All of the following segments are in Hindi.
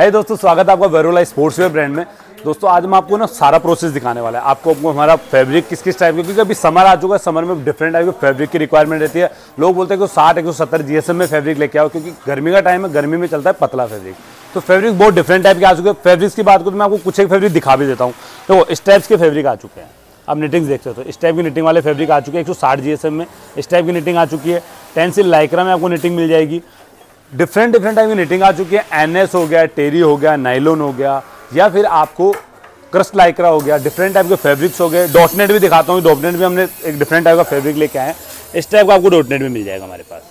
है hey दोस्तों स्वागत है आपका वेरोला स्पोर्ट्स वेयर ब्रांड में दोस्तों आज मैं आपको ना सारा प्रोसेस दिखाने वाला है आपको आपको हमारा फैब्रिक किस किस टाइप का क्योंकि अभी समर आ चुका है समर में डिफरेंट टाइप के फैब्रिक की रिक्वायरमेंट रहती है लोग बोलते हैं कि साठ एक सौ सत्तर जी में फैब्रिक लेके आओ क्योंकि गर्मी का टाइम है गर्मी में चलता है पतला फैब्रिक तो फैब्रिक बहुत डिफरेंट टाइप के आ चुके हैं फैब्रिक्स की बात करूँ तो मैं आपको कुछ एक फैब्रिक दिखा भी देता हूँ देखो तो इस टाइप्स के फैब्रिक आ चुके हैं आप निटिंग्स देख सकते हो इस टाइप की निटिंग वाले फैब्रिक आ चुके हैं एक सौ साठ में इस टाइप की निटिंग आ चुकी है टेंसिल लाइक्रा में आपको निटिंग मिल जाएगी डिफरेंट डिफरेंट टाइप की निटिंग आ चुकी है एनएस हो गया टेरी हो गया नाइलोन हो गया या फिर आपको क्रस्ट लाइक्रा हो गया डिफरेंट टाइप के फैब्रिक्स हो गए डॉटनेट भी दिखाता हूँ डॉटनेट भी हमने एक डिफरेंट टाइप का फैब्रिक लेके आए हैं इस टाइप का आपको डॉटनेट भी मिल जाएगा हमारे पास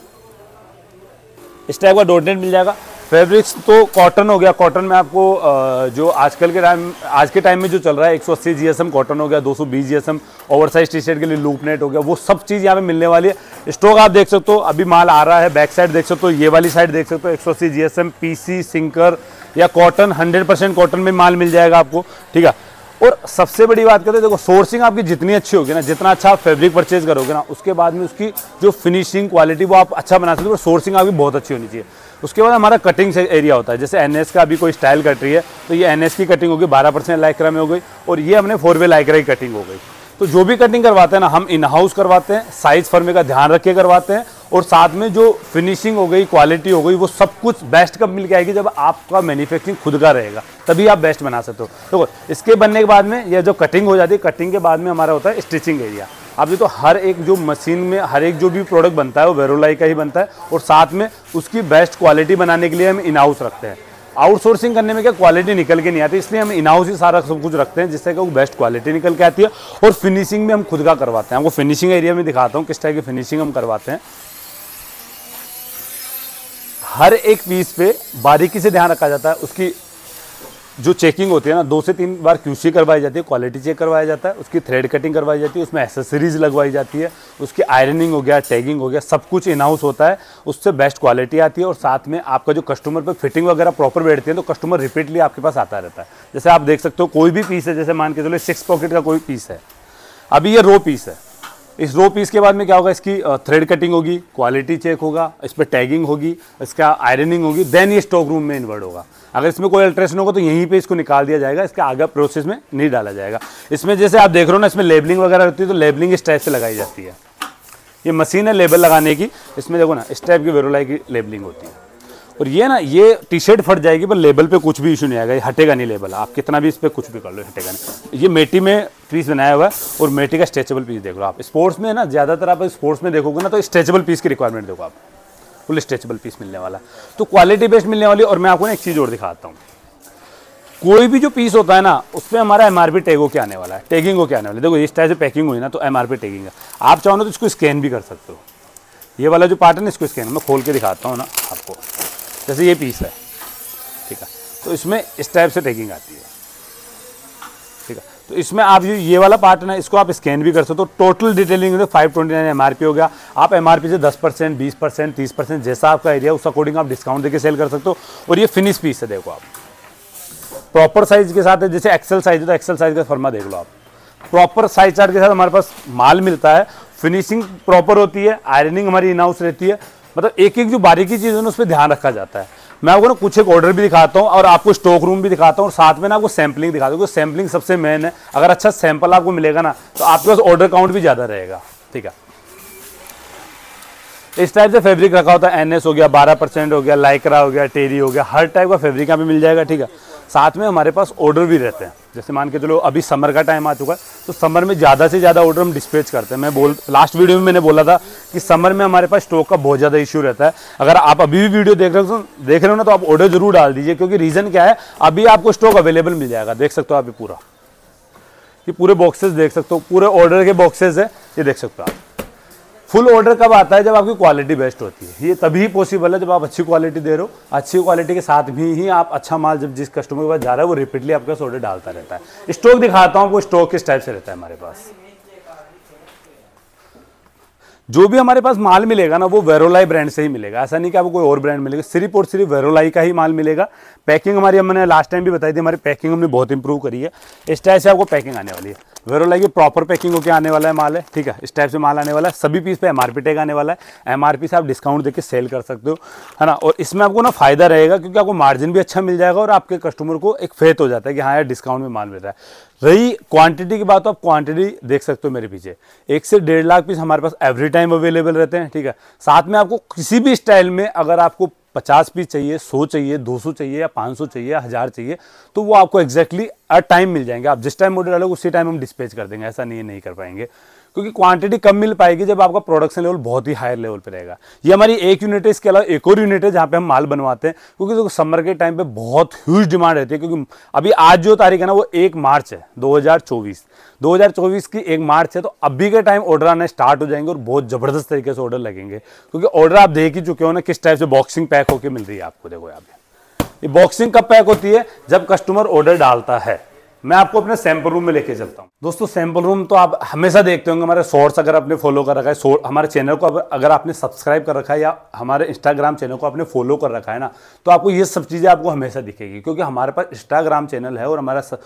इस टाइप का डॉटनेट मिल जाएगा फैब्रिक्स तो कॉटन हो गया कॉटन में आपको जो आजकल के टाइम आज के टाइम में जो चल रहा है 180 एम कॉटन हो गया 220 एम ओवरसाइज टी शर्ट के लिए लूप नेट हो गया वो सब चीज़ यहाँ पे मिलने वाली है स्टॉक आप देख सकते हो अभी माल आ रहा है बैक साइड देख सकते हो ये वाली साइड देख सकते हो एक सौ अस्सी G S M P C sinker या कॉटन हंड्रेड परसेंट कॉटन में माल मिल जाएगा आपको ठीक है और सबसे बड़ी बात करते हैं देखो सोर्सिंग आपकी जितनी अच्छी होगी ना जितना अच्छा आप फेब्रिक परचेज करोगे ना उसके बाद में उसकी जो फिनिशिंग क्वालिटी वो आप अच्छा बना सकते हो सोर्सिंग आपकी बहुत अच्छी होनी चाहिए उसके बाद हमारा कटिंग से एरिया होता है जैसे एन का अभी कोई स्टाइल कट रही है तो ये एन की कटिंग होगी बारह परसेंट लाइक्रा में हो गई और ये हमने फोर वे लाइक्रा की कटिंग हो गई तो जो भी कटिंग करवाते हैं ना हम इन हाउस करवाते हैं साइज फर्मे का ध्यान रख के करवाते हैं और साथ में जो फिनिशिंग हो गई क्वालिटी हो गई वो सब कुछ बेस्ट कब मिल के आएगी जब आपका मैन्युफैक्चरिंग खुद का रहेगा तभी आप बेस्ट बना सकते हो देखो तो इसके बनने के बाद में यह जो कटिंग हो जाती है कटिंग के बाद में हमारा होता है स्टिचिंग एरिया आप देखो तो हर एक जो मशीन में हर एक जो भी प्रोडक्ट बनता है वो वेरोलाई का ही बनता है और साथ में उसकी बेस्ट क्वालिटी बनाने के लिए हम इनहाउस रखते हैं आउटसोर्सिंग करने में क्या क्वालिटी निकल के नहीं आती इसलिए हम इनहाउस ही सारा सब कुछ रखते हैं जिससे कि वो बेस्ट क्वालिटी निकल के आती है और फिनिशिंग में हम खुद का करवाते हैं आपको फिनिशिंग एरिया में दिखाता हूँ किस टाइप की फिनिशिंग हम करवाते हैं हर एक पीस पे बारीकी से ध्यान रखा जाता है उसकी जो चेकिंग होती है ना दो से तीन बार क्यूसी करवाई जाती है क्वालिटी चेक करवाया जाता है उसकी थ्रेड कटिंग करवाई जाती है उसमें एसेसरीज लगवाई जाती है उसकी आयरनिंग हो गया टैगिंग हो गया सब कुछ इनहाउस होता है उससे बेस्ट क्वालिटी आती है और साथ में आपका जो कस्टमर पर फिटिंग वगैरह प्रॉपर बैठती है तो कस्टमर रिपीटली आपके पास आता रहता है जैसे आप देख सकते हो कोई भी पीस है जैसे मान के चलो सिक्स पॉकेट का कोई पीस है अभी ये रो पीस है इस रो पीस के बाद में क्या होगा इसकी थ्रेड कटिंग होगी क्वालिटी चेक होगा इस पर टैगिंग होगी इसका आयरनिंग होगी देन ये स्टॉक रूम में इन्वर्ट होगा अगर इसमें कोई अल्ट्रेशन होगा तो यहीं पे इसको निकाल दिया जाएगा इसका आगे प्रोसेस में नहीं डाला जाएगा इसमें जैसे आप देख रहे हो ना इसमें लेबलिंग वगैरह होती है तो लेबलिंग इस टाइप से लगाई जाती है ये मशीन है लेबल लगाने की इसमें देखो ना इस टाइप की वेरोलाई की लेबलिंग होती है और ये ना ये टी शर्ट फट जाएगी पर लेबल पे कुछ भी इशू नहीं आएगा ये हटेगा नहीं लेबल आप कितना भी इस पर कुछ भी कर लो हटेगा नहीं ये मेटी में पीस बनाया हुआ है और मेटी का स्ट्रेचेबल पीस देख लो आप स्पोर्ट्स में ना ज़्यादातर आप स्पोर्ट्स में देखोगे ना तो स्ट्रेचेबल पीस की रिक्वायरमेंट देखो आप फुल स्ट्रेचेबल पीस मिलने वाला तो क्वालिटी बेस्ट मिलने वाली और मैं आपको ना एक चीज़ और दिखाता हूँ कोई भी जो पीस होता है ना उस पर हमारा एम आर पी टैगो के आने वाला है टैगिंग के आने वाला है देखो इस टाइप से पैकिंग हुई ना तो एम आर पी टैगिंग है आप चाहो ना तो इसको स्कैन भी कर सकते हो ये वाला जो पार्ट है ना इसको स्कैन मैं खोल के दिखाता हूँ ना आपको जैसे ये पीस है ठीक है तो इसमें इस टाइप से टैगिंग आती है ठीक है तो इसमें आप जो ये वाला पार्ट ना इसको आप स्कैन भी कर सकते हो तो total detailing five twenty nine M हो गया आप एम से दस परसेंट बीस परसेंट तीस परसेंट जैसा आपका एरिया उस अकॉर्डिंग आप डिस्काउंट देके सेल कर सकते हो और ये फिनिश पीस है देखो आप प्रॉपर साइज के साथ है जैसे एक्सल साइज है तो एक्सल साइज का फर्मा देख लो आप प्रॉपर साइज चार्ट के साथ हमारे पास माल मिलता है फिनिशिंग प्रॉपर होती है आयरनिंग हमारी इनाउस रहती है मतलब एक एक जो बारीकी चीज़ है ना उस पर ध्यान रखा जाता है मैं आपको ना कुछ एक ऑर्डर भी दिखाता हूँ और आपको स्टॉक रूम भी दिखाता हूँ और साथ में ना आपको सैम्पलिंग दिखाता हूँ क्योंकि सैम्पलिंग सबसे मेन है अगर अच्छा सैंपल आपको मिलेगा ना तो आपके पास ऑर्डर काउंट भी ज़्यादा रहेगा ठीक है इस टाइप से फैब्रिक रखा होता है एनएस हो गया बारह परसेंट हो गया लाइकरा हो गया टेरी हो गया हर टाइप का फैब्रिक यहाँ पे मिल जाएगा ठीक है साथ में हमारे पास ऑर्डर भी रहते हैं जैसे मान के चलो अभी समर का टाइम आ चुका है तो समर में ज़्यादा से ज़्यादा ऑर्डर हम डिस्पेच करते हैं मैं बोल लास्ट वीडियो में मैंने बोला था कि समर में हमारे पास स्टॉक का बहुत ज़्यादा इशू रहता है अगर आप अभी भी वीडियो देख रहे हो तो देख रहे हो ना तो आप ऑर्डर जरूर डाल दीजिए क्योंकि रीज़न क्या है अभी आपको स्टॉक अवेलेबल मिल जाएगा देख सकते हो आप ये पूरा ये पूरे बॉक्सेस देख सकते हो पूरे ऑर्डर के बॉक्सेज है ये देख सकते हो आप फुल ऑर्डर कब आता है जब आपकी क्वालिटी बेस्ट होती है ये तभी पॉसिबल है जब आप अच्छी क्वालिटी दे रहे हो अच्छी क्वालिटी के साथ भी ही आप अच्छा माल जब जिस कस्टमर के पास जा रहा है वो रिपीटली आपके पास ऑर्डर डालता रहता है स्टॉक दिखाता हूँ आपको स्टॉक किस टाइप से रहता है हमारे पास जो भी हमारे पास माल मिलेगा ना वो वेरोलाई ब्रांड से ही मिलेगा ऐसा नहीं कि आपको कोई और ब्रांड मिलेगा सिर्फ और सिर्फ वेरोलाई का ही माल मिलेगा पैकिंग हमारी हमने लास्ट टाइम भी बताई थी हमारी पैकिंग हमने बहुत इंप्रूव करी है इस टाइप से आपको पैकिंग आने वाली है वेरोलाई की प्रॉपर पैकिंग होकर आने वाला है माल है ठीक है इस टाइप से माल आने वाला है सभी पीस पर एम आर टैग आने वाला है एम से आप डिस्काउंट देकर सेल कर सकते हो है ना और इसमें आपको ना फायदा रहेगा क्योंकि आपको मार्जिन भी अच्छा मिल जाएगा और आपके कस्टमर को एक फेथ हो जाता है कि हाँ यार डिस्काउंट में माल मिल रहा है रही क्वांटिटी की बात तो आप क्वांटिटी देख सकते हो मेरे पीछे एक से डेढ़ लाख पीस हमारे पास एवरी टाइम अवेलेबल रहते हैं ठीक है साथ में आपको किसी भी स्टाइल में अगर आपको पचास पीस चाहिए सौ चाहिए दो सौ चाहिए या पाँच सौ चाहिए या हज़ार चाहिए तो वो आपको एक्जैक्टली अ टाइम मिल जाएंगे आप जिस टाइम ऑर्डर डालोगे उसी टाइम हम डिस्पेज कर देंगे ऐसा नहीं नहीं कर पाएंगे क्योंकि क्वांटिटी कम मिल पाएगी जब आपका प्रोडक्शन लेवल बहुत ही हायर लेवल पर रहेगा ये हमारी एक यूनिट है इसके अलावा एक और यूनिट है जहाँ पे हम माल बनवाते हैं क्योंकि देखो तो समर के टाइम पे बहुत ह्यूज डिमांड रहती है क्योंकि अभी आज जो तारीख है ना वो एक मार्च है 2024 2024 की एक मार्च है तो अभी के टाइम ऑर्डर आना स्टार्ट हो जाएंगे और बहुत ज़बरदस्त तरीके से ऑर्डर लगेंगे क्योंकि ऑर्डर आप देख ही चुके हो ना किस टाइप से बॉक्सिंग पैक होकर मिल रही है आपको देखो यहाँ पे ये बॉक्सिंग कब पैक होती है जब कस्टमर ऑर्डर डालता है मैं आपको अपने सैंपल रूम में लेके चलता हूँ दोस्तों सैंपल रूम तो आप हमेशा देखते होंगे हमारे सोर्स अगर आपने फॉलो कर रखा है हमारे चैनल को अगर आपने सब्सक्राइब कर रखा है या हमारे इंस्टाग्राम चैनल को आपने फॉलो कर रखा है ना तो आपको ये सब चीज़ें आपको हमेशा दिखेगी क्योंकि हमारे पास इंस्टाग्राम चैनल है और हमारा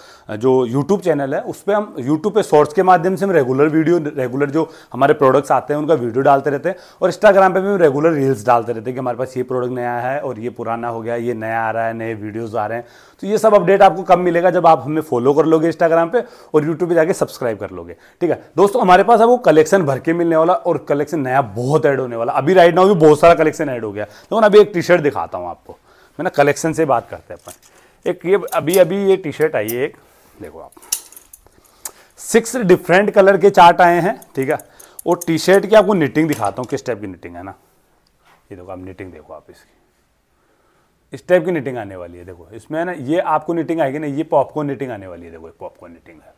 जो यूट्यूब चैनल है उस पर हम यूट्यूब पर शॉर्ट्स के माध्यम से हम रेगुलर वीडियो रेगुलर जो हमारे प्रोडक्ट्स आते हैं उनका वीडियो डालते रहते हैं और इंस्टाग्राम पर भी हम रेगुलर रील्स डालते रहते हैं कि हमारे पास ये प्रोडक्ट नया है और ये पुराना हो गया ये नया आ रहा है नए वीडियोज़ आ रहे हैं तो ये सब अपडेट आपको कब मिलेगा जब आप हमें फॉलो फॉलो कर लोगे इंस्टाग्राम पे और यूट्यूब पे जाके सब्सक्राइब कर लोगे ठीक है दोस्तों हमारे पास अब वो कलेक्शन भर के मिलने वाला और कलेक्शन नया बहुत ऐड होने वाला अभी राइट नाउ भी बहुत सारा कलेक्शन ऐड हो गया तो अभी एक टी शर्ट दिखाता हूँ आपको मैं ना कलेक्शन से बात करते हैं अपन एक ये अभी अभी ये टी शर्ट आई है एक देखो आप सिक्स डिफरेंट कलर के चार्ट आए हैं ठीक है और टी शर्ट की आपको निटिंग दिखाता हूँ किस टाइप की निटिंग है ना ये देखो आप निटिंग देखो आप इसकी इस टाइप की निटिंग आने वाली है देखो इसमें है ना ये आपको निटिंग आएगी ना ये पॉपकॉर्न निटिंग आने वाली है देखो पॉपकॉर्न निटिंग है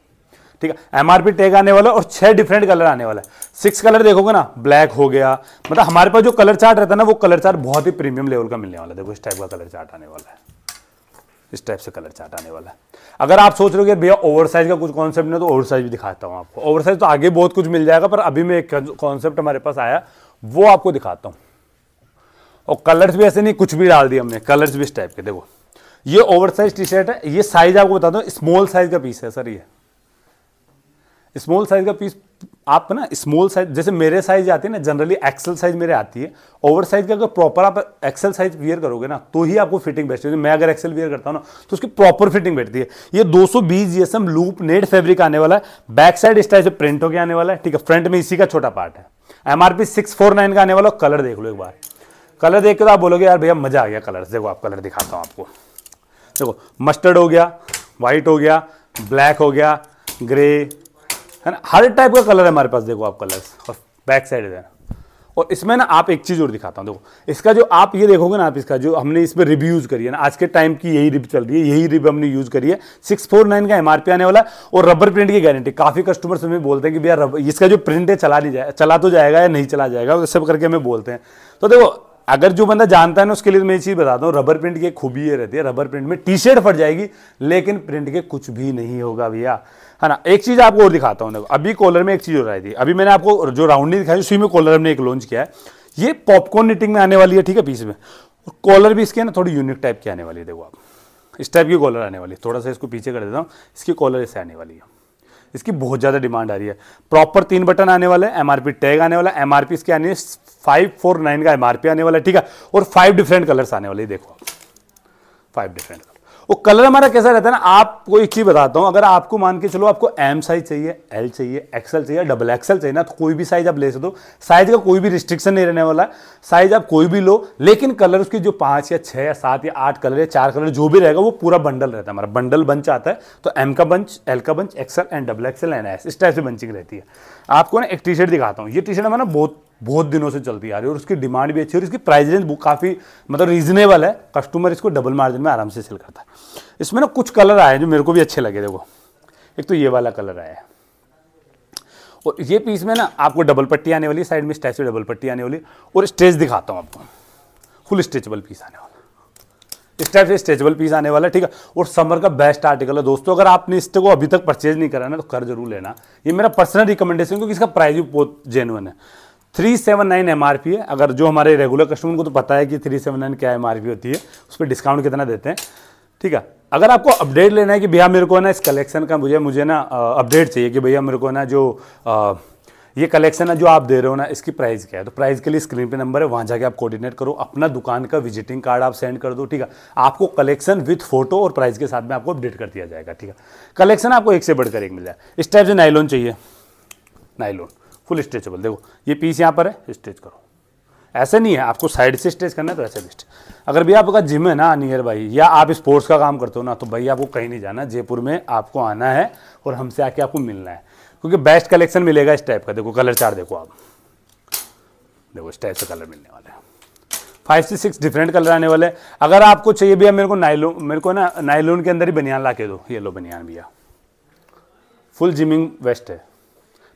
ठीक है एमआरपी टैग आने वाला और छह डिफरेंट कलर आने वाला है सिक्स कलर देखोगे ना ब्लैक हो गया मतलब हमारे पास जो कलर चार्ट रहता है ना वो कलर चार्ट बहुत ही प्रीमियम लेवल का मिलने वाला है देखो इस टाइप का कलर चार्ट आने वाला है इस टाइप से कलर चार्ट आने वाला है अगर आप सोच रहे हो कि भैया ओवर साइज का कुछ कॉन्सेप्ट नहीं तो ओवर साइज भी दिखाता हूँ आपको ओवर साइज तो आगे बहुत कुछ मिल जाएगा पर अभी मैं एक कॉन्सेप्ट हमारे पास आया वो आपको दिखाता हूँ और कलर्स भी ऐसे नहीं कुछ भी डाल दिया हमने कलर्स भी इस टाइप के देखो ये ओवर साइज टी शर्ट है ये साइज आपको बता दो स्मॉल साइज का पीस है सर ये स्मॉल साइज का पीस आप ना स्मॉल साइज जैसे मेरे साइज आती है ना जनरली एक्सल साइज मेरे आती है ओवर साइज का अगर प्रॉपर आप एक्सल साइज वियर करोगे ना तो ही आपको फिटिंग बैठती है मैं अगर एक्सल वियर करता हूँ ना तो उसकी प्रॉपर फिटिंग बैठती है ये 220 सौ बीस जीएसएम लूप नेट फेब्रिक आने वाला है बैक साइड इस टाइप से प्रिंट होकर आने वाला है ठीक है फ्रंट में इसी का छोटा पार्ट है एमआरपी नाइन का आने वाला कलर देख लो एक बार कलर देख कर तो आप बोलोगे यार भैया मज़ा आ गया कलर देखो आप कलर दिखाता हूँ आपको देखो मस्टर्ड हो गया वाइट हो गया ब्लैक हो गया ग्रे है ना हर टाइप का कलर है हमारे पास देखो आप कलर्स और बैक साइड है और इसमें ना आप एक चीज़ और दिखाता हूँ देखो इसका जो आप ये देखोगे ना आप इसका जो हमने इस पर रिव्यूज़ करी है ना आज के टाइम की यही रिब चल रही है यही रिब हमने यूज़ करी है सिक्स फोर नाइन का एम आने वाला है और रबर प्रिंट की गारंटी काफ़ी कस्टमर्स हमें बोलते हैं कि भैया इसका जो प्रिंट है चला नहीं जाए चला तो जाएगा या नहीं चला जाएगा सब करके हमें बोलते हैं तो देखो अगर जो बंदा जानता है ना उसके लिए तो मैं ये चीज़ बताता हूँ रबर प्रिंट की खूबी ये रहती है रबर प्रिंट में टी शर्ट फट जाएगी लेकिन प्रिंट के कुछ भी नहीं होगा भैया है ना एक चीज़ आपको और दिखाता हूँ अभी कॉलर में एक चीज़ हो रही थी अभी मैंने आपको जो राउंडिंग दिखाई उसी में कॉलर हमने एक लॉन्च किया है ये पॉपकॉर्न निटिंग में आने वाली है ठीक है पीस में कॉलर भी इसके ना थोड़ी यूनिक टाइप की आने वाली है देखो आप इस टाइप की कॉलर आने वाली है थोड़ा सा इसको पीछे कर देता हूँ इसकी कॉलर इसे आने वाली है इसकी बहुत ज़्यादा डिमांड आ रही है प्रॉपर तीन बटन आने वाला है एमआरपी टैग आने वाला है एमआरपी इसके आने फाइव फोर नाइन का एमआरपी आने वाला है ठीक है और फाइव डिफरेंट कलर्स आने वाले देखो फाइव डिफरेंट कलर वो कलर हमारा कैसा रहता है ना आपको एक चीज बताता हूँ अगर आपको मान के चलो आपको एम साइज चाहिए एल चाहिए एक्सएल चाहिए डबल एक्सएल चाहिए ना तो कोई भी साइज आप ले सकते हो साइज का कोई भी रिस्ट्रिक्शन नहीं रहने वाला साइज आप कोई भी लो लेकिन कलर उसके जो पाँच या छः या सात या आठ कलर या चार कलर जो भी रहेगा वो पूरा बंडल रहता है हमारा बंडल बंच आता है तो एम का बंच एल का bunch XL and double XL and S इस टाइप से बंचिंग रहती है आपको ना एक टी शर्ट दिखाता हूँ ये टी शर्ट हमारा बहुत बहुत दिनों से चलती आ रही है और उसकी डिमांड भी अच्छी है और इसकी प्राइस रेंज काफ़ी मतलब रीजनेबल है कस्टमर इसको डबल मार्जिन में आराम से सेल करता है इसमें ना कुछ कलर आए हैं जो मेरे को भी अच्छे लगे देखो एक तो ये वाला कलर आया है और ये पीस में ना आपको डबल पट्टी आने वाली साइड में स्टैचू डबल पट्टी आने वाली और स्टेज दिखाता हूँ आपको फुल स्ट्रेचेबल पीस आने वाला इस टाइप से स्ट्रेचेबल पीस आने वाला है ठीक है और समर का बेस्ट आर्टिकल है दोस्तों अगर आपने इस को अभी तक परचेज नहीं करा ना तो कर जरूर लेना ये मेरा पर्सनल रिकमेंडेशन क्योंकि इसका प्राइस भी बहुत जेनुअन है three seven nine M R P है अगर जो हमारे रेगुलर कस्टमर को तो पता है कि थ्री सेवन नाइन क्या एम आर पी होती है उस पर डिस्काउंट कितना देते हैं ठीक है अगर आपको अपडेट लेना है कि भैया मेरे को ना इस कलेक्शन का मुझे मुझे ना अपडेट चाहिए कि भैया मेरे को ना जो आ, ये कलेक्शन है जो आप दे रहे हो ना इसकी प्राइस क्या है तो प्राइस के लिए स्क्रीन पे नंबर है वहाँ जाके आप कोऑर्डिनेट करो अपना दुकान का विजिटिंग कार्ड आप सेंड कर दो ठीक है आपको कलेक्शन विथ फोटो और प्राइस के साथ में आपको अपडेट कर दिया जाएगा ठीक है कलेक्शन आपको एक से बढ़कर एक मिल जाए इस टाइप से नाइलोन चाहिए नाइलोन फुल स्ट्रेचेबल देखो ये पीस यहाँ पर है स्ट्रेच करो ऐसे नहीं है आपको साइड से स्ट्रेच करना है तो ऐसे भी अगर भी आपका जिम है ना नियर बाई या आप स्पोर्ट्स का काम करते हो ना तो भाई आपको कहीं नहीं जाना जयपुर में आपको आना है और हमसे आके आपको मिलना है क्योंकि बेस्ट कलेक्शन मिलेगा इस टाइप का देखो कलर चार देखो आप देखो इस टाइप से कलर मिलने वाले हैं फाइव से सिक्स डिफरेंट कलर आने वाले अगर आपको चाहिए भैया मेरे को नाइलोन मेरे को ना नाइलोन के अंदर ही बनियान ला के दो ये लो बनियान भैया फुल जिमिंग वेस्ट है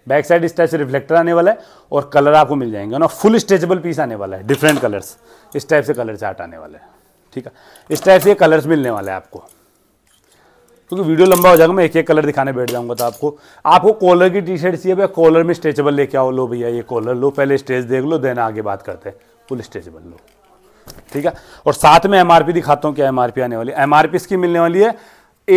बैक साइड इस टाइप से रिफ्लेक्टर आने वाला है और कलर आपको मिल जाएंगे ना फुल स्ट्रेचेबल पीस आने वाला है डिफरेंट कलर्स इस टाइप से कलर चार्ट आने वाला है ठीक है इस टाइप से कलर्स मिलने वाला है आपको क्योंकि वीडियो लंबा हो जाएगा मैं एक एक कलर दिखाने बैठ जाऊंगा तो आपको आपको कॉलर की टी शर्ट चाहिए भैया कॉलर में स्ट्रेचेबल लेके आओ लो भैया ये कॉलर लो पहले स्टेज देख लो देन आगे बात करते हैं फुल स्ट्रेचेबल लो ठीक है और साथ में एमआरपी दिखाता हूँ क्या एमआरपी आने वाली है एमआरपी इसकी मिलने वाली है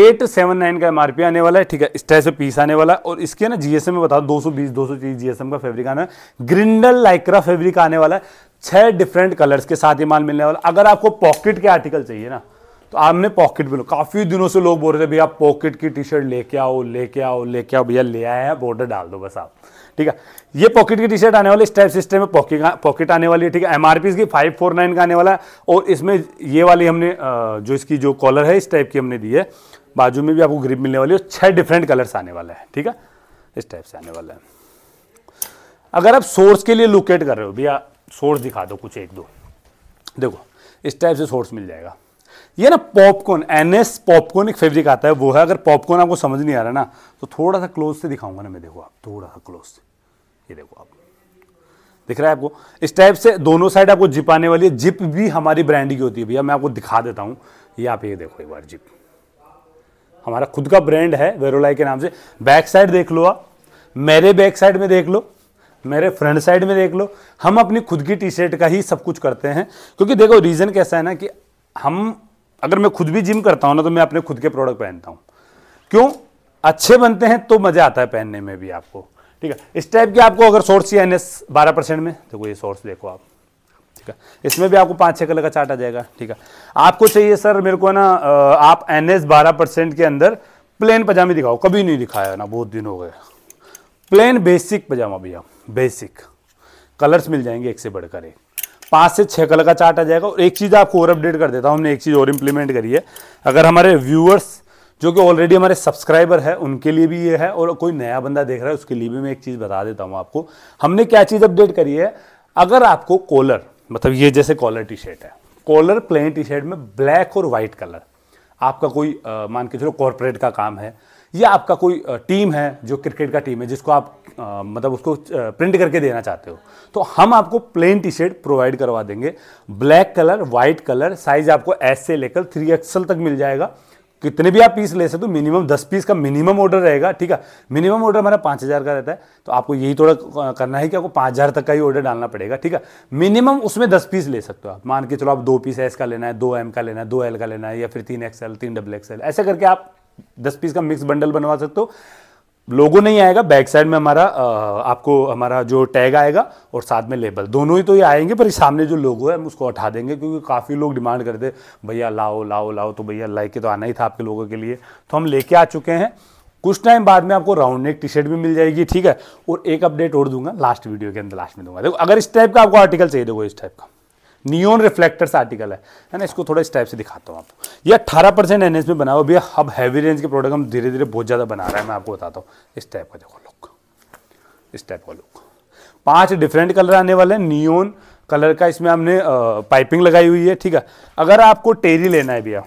एट सेवन नाइन का एमआरपी आने वाला है ठीक है इस टाइप से पीस आने वाला है और इसके ना जीएसएम में बताओ दो सौ बीस दो सौ तीस जीएसएम का फैब्रिक आना है ग्रिंडल लाइक्रा फैब्रिक आने वाला है छह डिफरेंट कलर्स के साथ ही माल मिलने वाला अगर आपको पॉकेट के आर्टिकल चाहिए ना तो आपने पॉकेट भी लो काफ़ी दिनों से लोग बोल रहे थे भैया पॉकेट की टी शर्ट लेके आओ लेके आओ लेके आओ भैया ले आए हैं बॉर्डर डाल दो बस आप ठीक है ये पॉकेट की टी शर्ट आने वाली स्टेप सिस्टम में पॉकेट पॉकेट आने वाली है ठीक है एमआरपी इसकी नाइन का आने वाला है और इसमें ये वाली हमने जो इसकी जो कॉलर है इस टाइप की हमने दी है बाजू में भी आपको ग्रिप मिलने वाली है छह डिफरेंट कलर्स आने वाला है ठीक है इस टाइप से आने वाला है अगर आप सोर्स के लिए लोकेट कर रहे हो भैया सोर्स दिखा दो कुछ एक दो देखो इस टाइप से सोर्स मिल जाएगा ये ना पॉपकॉर्न एन एस पॉपकॉर्न एक फेब्रिक आता है वो है अगर पॉपकॉर्न आपको समझ नहीं आ रहा ना तो थोड़ा सा क्लोज से दिखाऊंगा ना मैं देखो आप थोड़ा सा क्लोज से ये देखो आप दिख रहा है आपको इस टाइप से दोनों साइड आपको जिप आने वाली है जिप भी हमारी ब्रांड की होती है भैया मैं आपको दिखा देता हूँ ये आप ये देखो एक बार जिप हमारा खुद का ब्रांड है वेरोलाई के नाम से बैक साइड देख लो आप मेरे बैक साइड में देख लो मेरे फ्रंट साइड में देख लो हम अपनी खुद की टी शर्ट का ही सब कुछ करते हैं क्योंकि देखो रीज़न कैसा है ना कि हम अगर मैं खुद भी जिम करता हूँ ना तो मैं अपने खुद के प्रोडक्ट पहनता हूँ क्यों अच्छे बनते हैं तो मज़ा आता है पहनने में भी आपको ठीक है इस टाइप के आपको अगर सोर्स ही एन एस बारह परसेंट में देखो ये सोर्स देखो आप ठीक है इसमें भी आपको पाँच छः कलर का चार्ट आ जाएगा ठीक है आपको चाहिए सर मेरे को ना आप एन एस बारह परसेंट के अंदर प्लेन पजामे दिखाओ कभी नहीं दिखाया ना बहुत दिन हो गए प्लेन बेसिक पजामा भैया बेसिक कलर्स मिल जाएंगे एक से बढ़कर एक पाँच से छः कलर का चार्ट आ जाएगा और एक चीज़ आपको और अपडेट कर देता हूँ हमने एक चीज़ और इम्प्लीमेंट करी है अगर हमारे व्यूअर्स जो कि ऑलरेडी हमारे सब्सक्राइबर है उनके लिए भी ये है और कोई नया बंदा देख रहा है उसके लिए भी मैं एक चीज़ बता देता हूँ आपको हमने क्या चीज़ अपडेट करी है अगर आपको कॉलर मतलब ये जैसे कॉलर टी शर्ट है कॉलर प्लेन टी शर्ट में ब्लैक और वाइट कलर आपका कोई आ, मान के चलो कॉरपोरेट का काम है या आपका कोई टीम है जो क्रिकेट का टीम है जिसको आप आ, मतलब उसको प्रिंट करके देना चाहते हो तो हम आपको प्लेन टी शर्ट प्रोवाइड करवा देंगे black colour white colour size आपको एस से लेकर थ्री एक्सल तक मिल जाएगा कितने भी आप पीस ले सकते हो मिनिमम दस पीस का मिनिमम ऑर्डर रहेगा ठीक है मिनिमम ऑर्डर हमारा पाँच हज़ार का रहता है तो आपको यही थोड़ा करना है कि आपको पाँच हज़ार तक का ही ऑर्डर डालना पड़ेगा ठीक है मिनिमम उसमें दस पीस ले सकते हो आप मान के चलो आप दो पीस एस का लेना है दो एम का लेना है दो एल का लेना है या फिर तीन एक्सएल तीन डबल एक्सएल ऐसे करके आप दस पीस का मिक्स बंडल बनवा सकते हो लोगो नहीं आएगा बैक साइड में हमारा आपको हमारा जो टैग आएगा और साथ में लेबल दोनों ही तो ये आएंगे पर सामने जो लोगो है हम उसको हटा देंगे क्योंकि काफ़ी लोग डिमांड करते भैया लाओ लाओ लाओ तो भैया लाइक तो आना ही था आपके लोगों के लिए तो हम लेके आ चुके हैं कुछ टाइम बाद में आपको राउंड नेक टी शर्ट भी मिल जाएगी ठीक है और एक अपडेट और दूंगा लास्ट वीडियो के अंदर लास्ट में दूंगा देखो अगर इस टाइप का आपको आर्टिकल चाहिए देखो इस टाइप का नियोन रिफ्लेक्टर्स आर्टिकल है है ना इसको थोड़ा इस टाइप से दिखाता हूँ आपको ये अट्ठारह परसेंट एन एस में बना हुआ भैया अब हैवी रेंज के प्रोडक्ट हम धीरे धीरे बहुत ज़्यादा बना रहे हैं मैं आपको बताता हूँ इस टाइप का देखो लुक इस टाइप का लुक पाँच डिफरेंट कलर आने वाले हैं नियोन कलर का इसमें हमने पाइपिंग लगाई हुई है ठीक है अगर आपको टेरी लेना है भैया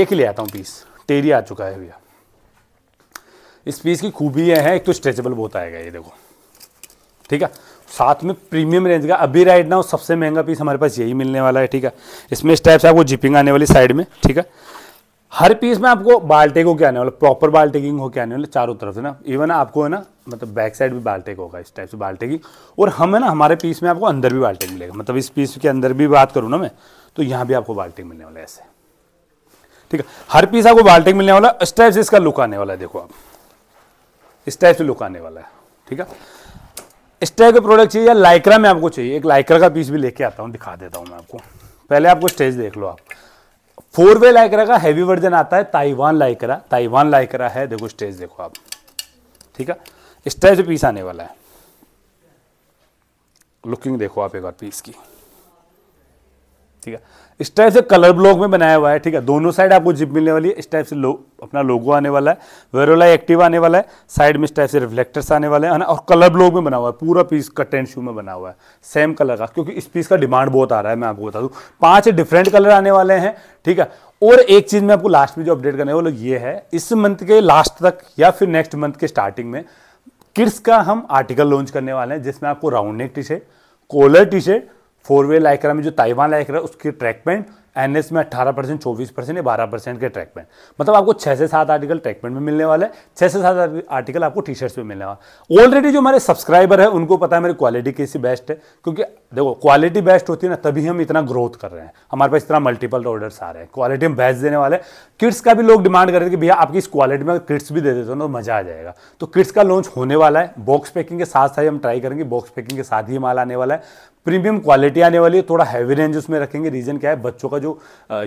एक ले आता हूँ पीस टेरी आ चुका है भैया इस पीस की खूबी यह है एक तो स्ट्रेचेबल बहुत आएगा ये देखो ठीक है साथ में प्रीमियम रेंज का अभी राइट ना सबसे महंगा पीस हमारे पास यही मिलने वाला है ठीक है इसमें इस टाइप से आपको जिपिंग आने वाली साइड में ठीक है हर पीस में आपको बाल्टेक होकर आने वाला प्रॉपर बाल्टेकिंग होकर आने वाला चारों तरफ से ना इवन आपको है ना मतलब बैक साइड भी बाल्टेक होगा इस टाइप से बाल्टेकिंग और हम है ना हमारे पीस में आपको अंदर भी बाल्टेक मिलेगा मतलब इस पीस के अंदर भी बात करूँ ना मैं तो यहाँ भी आपको बाल्टेक मिलने वाला है ऐसे ठीक है हर पीस आपको बाल्टेक मिलने वाला इस टाइप से इसका लुक आने वाला है देखो आप इस टाइप से लुक आने वाला है ठीक है इस टाइप के प्रोडक्ट चाहिए या लाइक्रा में आपको चाहिए एक लाइक्रा का पीस भी लेके आता हूँ दिखा देता हूँ मैं आपको पहले आपको स्टेज देख लो आप फोर वे लाइक्रा का हैवी वर्जन आता है ताइवान लाइक्रा ताइवान लाइक्रा है देखो स्टेज देखो आप ठीक है इस टाइप से पीस आने वाला है लुकिंग देखो आप एक बार पीस की ठीक है इस टाइप से कलर ब्लॉक में बनाया हुआ है ठीक है दोनों साइड आपको जिप मिलने वाली है इस टाइप से लो अपना लोगो आने वाला है वेरोला एक्टिव आने वाला है साइड में इस टाइप से रिफ्लेक्टर्स आने वाले हैं ना और कलर ब्लॉक में बना हुआ है पूरा पीस कट एंड शू में बना हुआ है सेम कलर का क्योंकि इस पीस का डिमांड बहुत आ रहा है मैं आपको बता दूँ पाँच डिफरेंट कलर आने वाले हैं ठीक है और एक चीज़ मैं आपको लास्ट में जो अपडेट करने वो ये है इस मंथ के लास्ट तक या फिर नेक्स्ट मंथ के स्टार्टिंग में किड्स का हम आर्टिकल लॉन्च करने वाले हैं जिसमें आपको round neck T shirt collar T shirt four way Lycra में जो ताइवान लाइकरा उसकी ट्रैक पैंट एन एस में अट्ठारह परसेंट चौबीस परसेंट या बारह परसेंट के ट्रैक पैंट मतलब आपको छः से सात आर्टिकल ट्रैक पैंट में मिलने वाले छः से सात आर्टिकल आपको टी शर्ट्स में मिलने वाले ऑलरेडी जो हमारे सब्सक्राइबर है उनको पता है मेरी क्वालिटी कैसी बेस्ट है क्योंकि देखो क्वालिटी बेस्ट होती है ना तभी हम इतना ग्रोथ कर रहे हैं हमारे पास इतना मल्टीपल ऑर्डर्स आ रहे हैं क्वालिटी हम बेस्ट देने वाले किड्स का भी लोग डिमांड कर रहे थे कि भैया आपकी इस क्वालिटी में किड्स भी दे देते हो तो ना मज़ा आ जाएगा तो किड्स का लॉन्च होने वाला है बॉक्स पैकिंग के साथ साथ ही हम ट्राई करेंगे बॉक्स पैकिंग के साथ ही माल आने वाला है प्रीमियम क्वालिटी आने वाली है थोड़ा हैवी रेंज उसमें रखेंगे रीज़न क्या है बच्चों का जो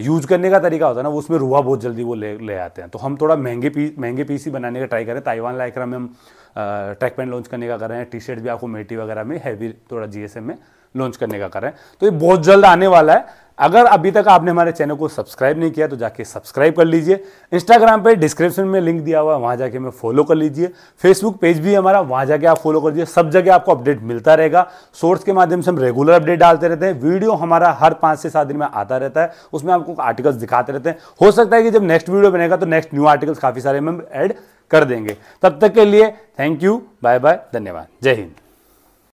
यूज़ करने का तरीका होता है ना वो उसमें रुआ बहुत जल्दी वो ले ले आते हैं तो हम थोड़ा महंगे पीस महंगे पीस ही बनाने का ट्राई करें ताइवान लाइक्रा में हम ट्रैक पैंट लॉन्च करने का कर रहे हैं टी शर्ट भी आपको मेटी वगैरह में हैवी थोड़ा जीएसएम में लॉन्च करने का कर रहे हैं तो ये बहुत जल्द आने वाला है अगर अभी तक आपने हमारे चैनल को सब्सक्राइब नहीं किया तो जाके सब्सक्राइब कर लीजिए इंस्टाग्राम पे डिस्क्रिप्शन में लिंक दिया हुआ है वहाँ जाके हमें फॉलो कर लीजिए फेसबुक पेज भी हमारा वहाँ जाके आप फॉलो कर लीजिए सब जगह आपको अपडेट मिलता रहेगा सोर्स के माध्यम से हम रेगुलर अपडेट डालते रहते हैं वीडियो हमारा हर पाँच से सात दिन में आता रहता है उसमें आपको आर्टिकल्स दिखाते रहते हैं हो सकता है कि जब नेक्स्ट वीडियो बनेगा तो नेक्स्ट न्यू आर्टिकल्स काफ़ी सारे में एड कर देंगे तब तक के लिए थैंक यू बाय बाय धन्यवाद जय हिंद